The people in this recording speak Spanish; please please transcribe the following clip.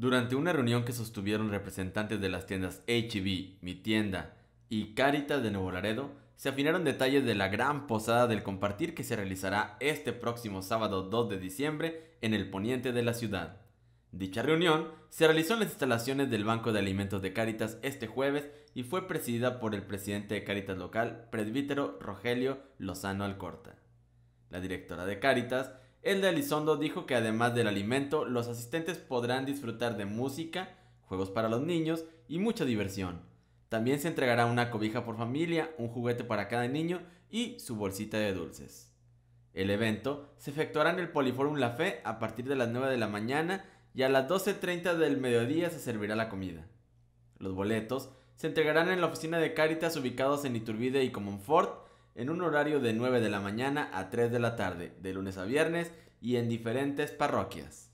Durante una reunión que sostuvieron representantes de las tiendas HB, e Mi Tienda y Cáritas de Nuevo Laredo, se afinaron detalles de la gran posada del compartir que se realizará este próximo sábado 2 de diciembre en el poniente de la ciudad. Dicha reunión se realizó en las instalaciones del Banco de Alimentos de Cáritas este jueves y fue presidida por el presidente de Cáritas local, presbítero Rogelio Lozano Alcorta. La directora de Cáritas... El de Elizondo dijo que además del alimento, los asistentes podrán disfrutar de música, juegos para los niños y mucha diversión. También se entregará una cobija por familia, un juguete para cada niño y su bolsita de dulces. El evento se efectuará en el Poliforum La Fe a partir de las 9 de la mañana y a las 12.30 del mediodía se servirá la comida. Los boletos se entregarán en la oficina de Cáritas ubicados en Iturbide y Comonfort en un horario de 9 de la mañana a 3 de la tarde, de lunes a viernes y en diferentes parroquias.